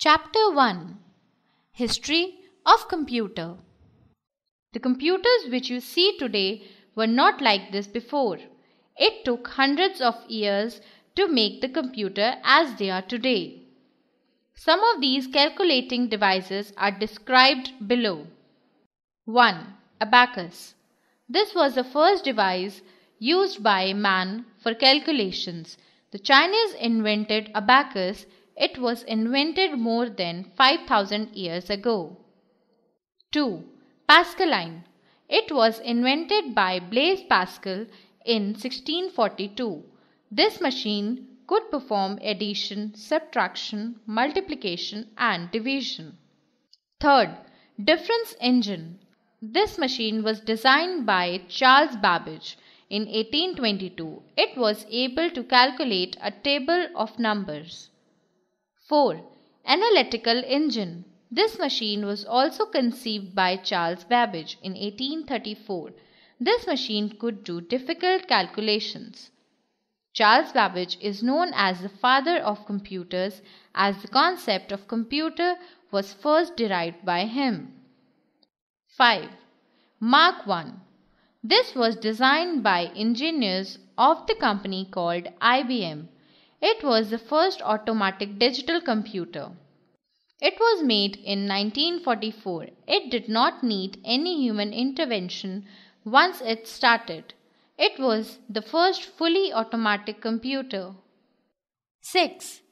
Chapter 1 History of Computer The computers which you see today were not like this before. It took hundreds of years to make the computer as they are today. Some of these calculating devices are described below. 1. Abacus. This was the first device used by man for calculations. The Chinese invented abacus it was invented more than 5000 years ago. 2. Pascaline. It was invented by Blaise Pascal in 1642. This machine could perform addition, subtraction, multiplication and division. Third, difference engine. This machine was designed by Charles Babbage in 1822. It was able to calculate a table of numbers. 4. analytical engine. This machine was also conceived by Charles Babbage in 1834. This machine could do difficult calculations. Charles Babbage is known as the father of computers as the concept of computer was first derived by him. 5. Mark 1 This was designed by engineers of the company called IBM it was the first automatic digital computer. It was made in 1944. It did not need any human intervention once it started. It was the first fully automatic computer. 6.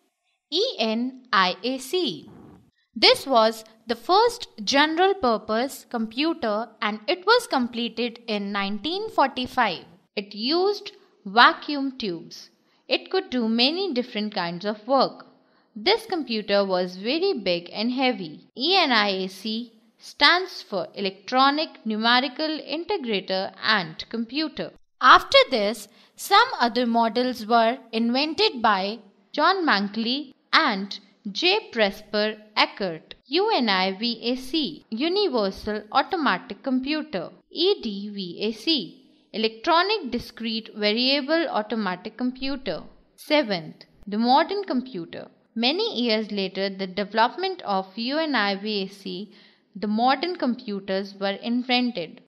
ENIAC This was the first general purpose computer and it was completed in 1945. It used vacuum tubes. It could do many different kinds of work. This computer was very big and heavy. ENIAC stands for Electronic Numerical Integrator and Computer. After this, some other models were invented by John Mankley and J. Presper Eckert. UNIVAC Universal Automatic Computer EDVAC electronic discrete variable automatic computer. Seventh, the modern computer. Many years later, the development of UNIVAC, the modern computers were invented.